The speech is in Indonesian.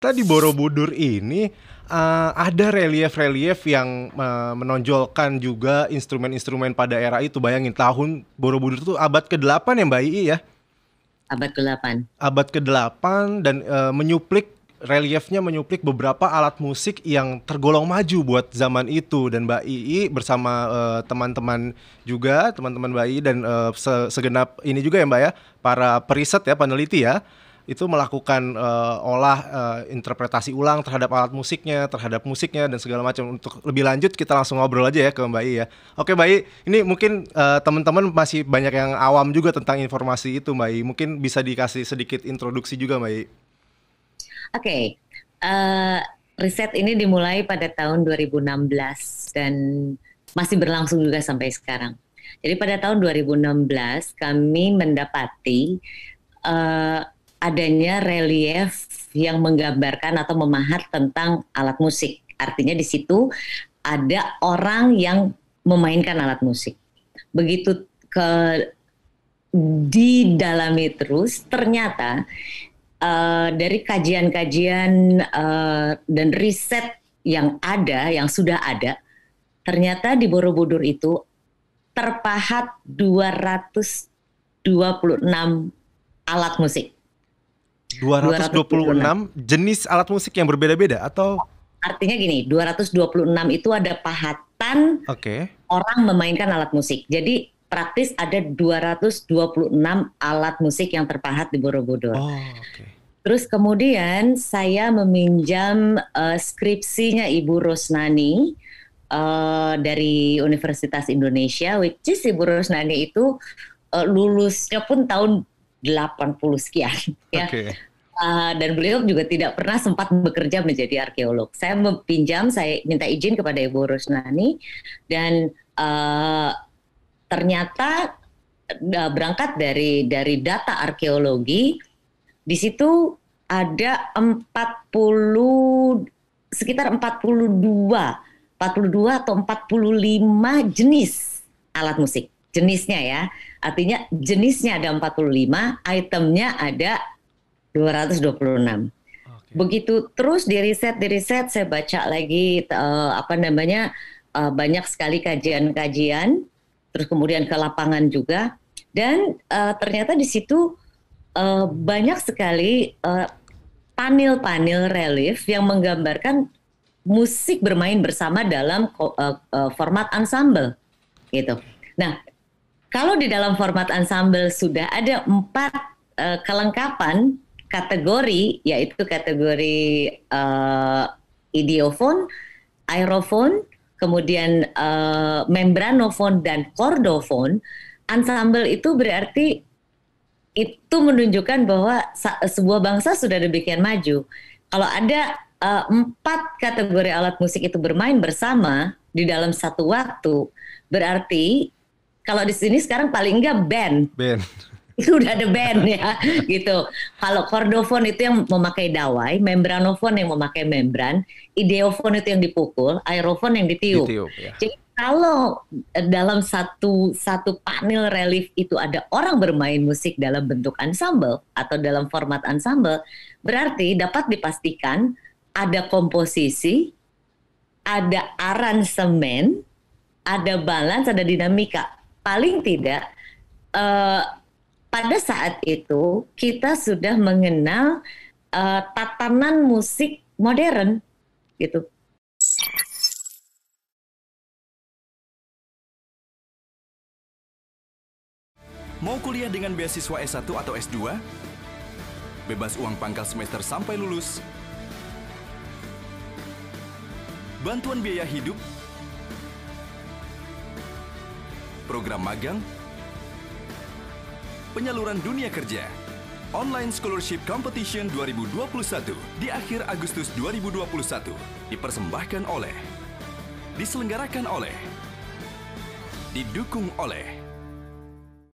Tadi Borobudur ini uh, ada relief-relief yang uh, menonjolkan juga instrumen-instrumen pada era itu. Bayangin tahun Borobudur itu abad ke-8 ya Mbak Ii ya? Abad ke-8. Abad ke-8 dan uh, menyuplik reliefnya menyuplik beberapa alat musik yang tergolong maju buat zaman itu dan Mbak Ii bersama teman-teman uh, juga, teman-teman Mbak Ii dan uh, segenap ini juga ya Mbak ya, para periset ya, peneliti ya itu melakukan uh, olah uh, interpretasi ulang terhadap alat musiknya, terhadap musiknya dan segala macam. Untuk lebih lanjut kita langsung ngobrol aja ya ke Mbak I ya. Oke Mbak I, iya, ini mungkin uh, teman-teman masih banyak yang awam juga tentang informasi itu Mbak I. Iya. Mungkin bisa dikasih sedikit introduksi juga Mbak I. Iya. Oke, okay. uh, riset ini dimulai pada tahun 2016 dan masih berlangsung juga sampai sekarang. Jadi pada tahun 2016 kami mendapati uh, adanya relief yang menggambarkan atau memahat tentang alat musik. Artinya di situ ada orang yang memainkan alat musik. Begitu ke didalami terus, ternyata uh, dari kajian-kajian uh, dan riset yang ada, yang sudah ada, ternyata di Borobudur itu terpahat 226 alat musik 226, jenis alat musik yang berbeda-beda atau artinya gini 226 itu ada pahatan okay. orang memainkan alat musik jadi praktis ada 226 alat musik yang terpahat di Borobudur oh, okay. terus kemudian saya meminjam uh, skripsinya Ibu Rosnani uh, dari Universitas Indonesia which is Ibu Rosnani itu uh, lulusnya pun tahun 80 sekian. Ya. Okay. Uh, dan beliau juga tidak pernah sempat bekerja menjadi arkeolog. Saya meminjam, saya minta izin kepada Ibu Rusnani dan uh, ternyata uh, berangkat dari dari data arkeologi di situ ada 40 sekitar 42 42 atau 45 jenis alat musik jenisnya ya. Artinya jenisnya ada 45, itemnya ada 226. Okay. Begitu terus di riset, di riset saya baca lagi uh, apa namanya uh, banyak sekali kajian-kajian, terus kemudian ke lapangan juga dan uh, ternyata di situ uh, banyak sekali uh, panel-panel relief yang menggambarkan musik bermain bersama dalam uh, uh, format ensemble gitu. Nah, kalau di dalam format ensemble sudah ada empat uh, kelengkapan kategori, yaitu kategori uh, eh, idiofon, aerofon, kemudian uh, eh, membranofon dan kordofon, ensemble itu berarti itu menunjukkan bahwa sebuah bangsa sudah demikian maju. Kalau ada uh, empat kategori alat musik itu bermain bersama di dalam satu waktu, berarti kalau di sini sekarang paling enggak band. Band. Itu udah ada band ya, gitu. Kalau kordofon itu yang memakai dawai, membranofon yang memakai membran, ideofon itu yang dipukul, aerofon yang ditiup. ditiup ya. Jadi kalau eh, dalam satu satu panel relief itu ada orang bermain musik dalam bentuk ensemble atau dalam format ensemble, berarti dapat dipastikan ada komposisi, ada aransemen, ada balance, ada dinamika paling tidak uh, pada saat itu kita sudah mengenal uh, tatanan musik modern gitu. Mau kuliah dengan beasiswa S1 atau S2? Bebas uang pangkal semester sampai lulus. Bantuan biaya hidup program magang, penyaluran dunia kerja, Online Scholarship Competition 2021 di akhir Agustus 2021 dipersembahkan oleh, diselenggarakan oleh, didukung oleh